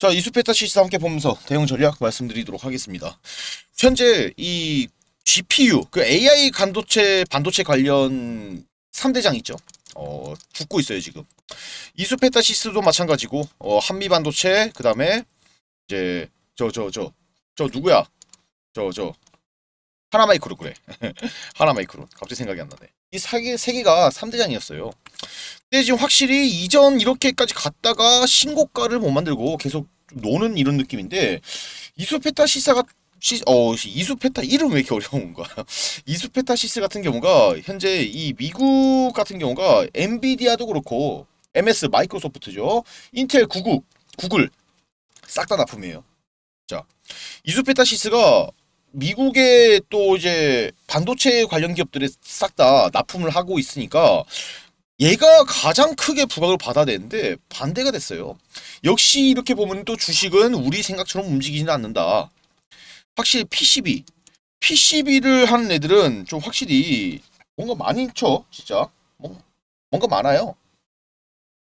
자, 이수페타 시스 함께 보면서 대응 전략 말씀드리도록 하겠습니다. 현재 이 GPU, 그 AI 간도체, 반도체 관련 3대장 있죠. 어, 죽고 있어요, 지금. 이수페타 시스도 마찬가지고, 어, 한미 반도체, 그 다음에, 이제, 저, 저, 저, 저, 누구야? 저, 저, 하나 마이크로, 그래. 하나 마이크로. 갑자기 생각이 안 나네. 이 세계, 세계가 3대장이었어요. 근데 지금 확실히 이전 이렇게까지 갔다가 신고가를 못 만들고 계속 노는 이런 느낌인데 이수페타시사가 시, 어, 이수페타 이름 왜 이렇게 어려운가? 이수페타시스 같은 경우가 현재 이 미국 같은 경우가 엔비디아도 그렇고 MS 마이크로소프트죠. 인텔 구글 구글 싹 다 납품이에요. 자, 이수페타시스가 미국의 또 이제 반도체 관련 기업들이 싹 다 납품을 하고 있으니까 얘가 가장 크게 부각을 받아야 되는데 반대가 됐어요. 역시 이렇게 보면 또 주식은 우리 생각처럼 움직이지는 않는다. 확실히 PCB, PCB를 하는 애들은 좀 확실히 뭔가 많이 쳐 진짜 뭔가 많아요.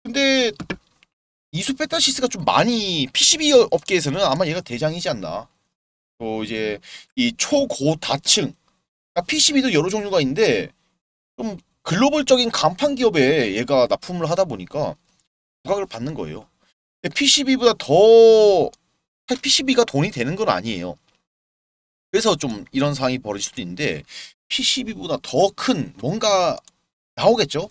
근데 이수페타시스가 좀 많이 PCB 업계에서는 아마 얘가 대장이지 않나 또 이제 이 초고 다층 그러니까 PCB도 여러 종류가 있는데 좀 글로벌적인 간판 기업에 얘가 납품을 하다 보니까 부각을 받는 거예요. PCB보다 더 PCB가 돈이 되는 건 아니에요. 그래서 좀 이런 상황이 벌어질 수도 있는데 PCB보다 더 큰 뭔가 나오겠죠.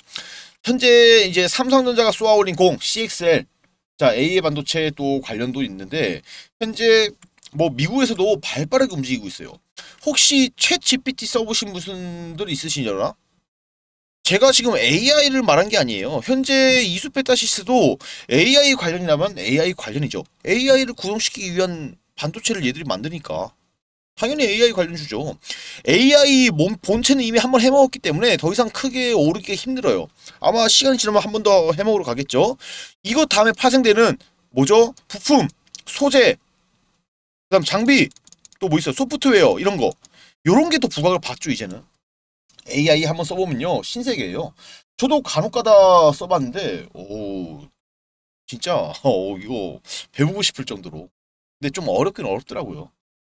현재 이제 삼성전자가 쏘아올린 공 CXL 자 A의 반도체 또 관련도 있는데 현재 뭐 미국에서도 발빠르게 움직이고 있어요. 혹시 챗 GPT 써보신 분들 있으시려나? 제가 지금 AI를 말한 게 아니에요. 현재 이수페타시스도 AI 관련이라면 AI 관련이죠. AI를 구동시키기 위한 반도체를 얘들이 만드니까 당연히 AI 관련 주죠. AI 몸 본체는 이미 한 번 해먹었기 때문에 더 이상 크게 오르기 힘들어요. 아마 시간이 지나면 한 번 더 해먹으러 가겠죠. 이거 다음에 파생되는 뭐죠? 부품, 소재, 그다음 장비 또 뭐 있어? 요 소프트웨어 이런 거. 이런게 또 부각을 받죠 이제는. AI 한번 써보면요 신세계예요. 저도 간혹가다 써봤는데 오 진짜 어, 이거 배우고 싶을 정도로 근데 좀 어렵긴 어렵더라고요.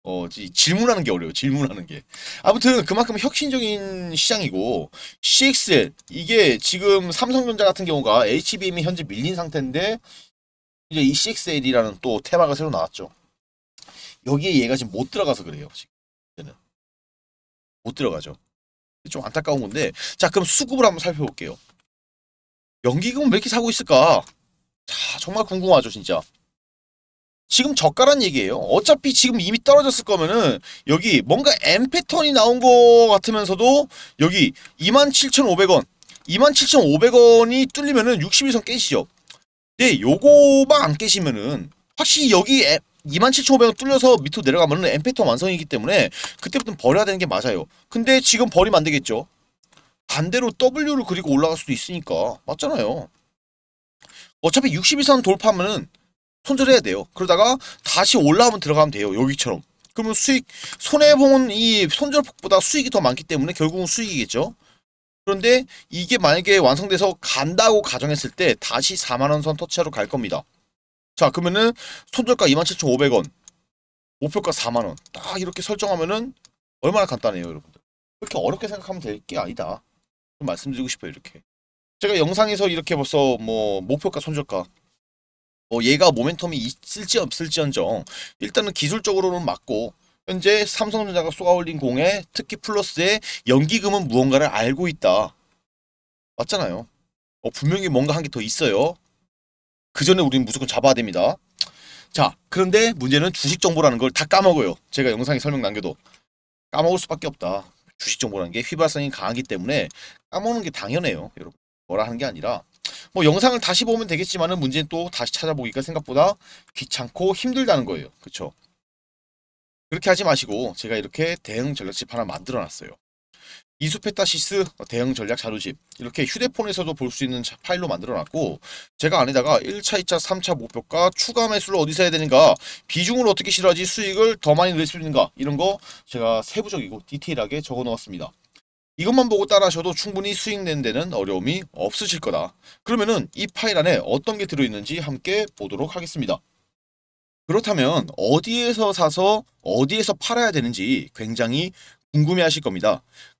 어, 질문하는 게어려워 질문하는 게. 아무튼 그만큼 혁신적인 시장이고 CXL 이게 지금 삼성전자 같은 경우가 HBM이 현재 밀린 상태인데 이제 이 CXL이라는 또 테마가 새로 나왔죠. 여기에 얘가 지금 못 들어가서 그래요. 지금. 못 들어가죠. 좀 안타까운 건데 자 그럼 수급을 한번 살펴볼게요. 연기금은 왜 이렇게 사고 있을까? 자 정말 궁금하죠 진짜. 지금 저가란 얘기예요. 어차피 지금 이미 떨어졌을 거면은 여기 뭔가 M 패턴이 나온 거 같으면서도 여기 27,500원 27,500원이 뚫리면은 61선 깨지죠. 근데 요거만 안 깨시면은 확실히 여기 27,500원 뚫려서 밑으로 내려가면 은 엠페턴 완성이기 때문에 그때부터 버려야 되는 게 맞아요. 근데 지금 버리면 안 되겠죠. 반대로 W를 그리고 올라갈 수도 있으니까 맞잖아요. 어차피 6 2선 돌파하면은 손절해야 돼요. 그러다가 다시 올라오면 들어가면 돼요. 여기처럼. 그러면 수익 손해본 이 손절폭보다 수익이 더 많기 때문에 결국은 수익이겠죠. 그런데 이게 만약에 완성돼서 간다고 가정했을 때 다시 4만원 선 터치하러 갈 겁니다. 자 그러면은 손절가 27,500원 목표가 4만원 딱 이렇게 설정하면은 얼마나 간단해요 여러분들 그렇게 어렵게 생각하면 될 게 아니다 좀 말씀드리고 싶어요 이렇게 제가 영상에서 이렇게 벌써 뭐 목표가 손절가 뭐 얘가 모멘텀이 있을지 없을지언정 일단은 기술적으로는 맞고 현재 삼성전자가 쏘아올린 공에 특히 플러스의 연기금은 무언가를 알고 있다 맞잖아요 어, 분명히 뭔가 한 게 더 있어요 그 전에 우리는 무조건 잡아야 됩니다. 자 그런데 문제는 주식 정보라는 걸 다 까먹어요. 제가 영상에 설명 남겨도 까먹을 수밖에 없다. 주식 정보라는 게 휘발성이 강하기 때문에 까먹는 게 당연해요. 여러분 뭐라 하는 게 아니라 뭐 영상을 다시 보면 되겠지만 은 문제는 또 다시 찾아보기가 생각보다 귀찮고 힘들다는 거예요. 그렇죠? 그렇게 하지 마시고 제가 이렇게 대응 전략집 하나 만들어놨어요. 이수페타시스 어, 대응 전략 자료집 이렇게 휴대폰에서도 볼 수 있는 파일로 만들어놨고 제가 안에다가 1차, 2차, 3차 목표가 추가 매수를 어디서 해야 되는가 비중을 어떻게 실어야지 수익을 더 많이 늘릴 수 있는가 이런 거 제가 세부적이고 디테일하게 적어놓았습니다. 이것만 보고 따라하셔도 충분히 수익 낸 데는 어려움이 없으실 거다. 그러면은 이 파일 안에 어떤 게 들어있는지 함께 보도록 하겠습니다. 그렇다면 어디에서 사서 어디에서 팔아야 되는지 굉장히 궁금해 하실 겁니다.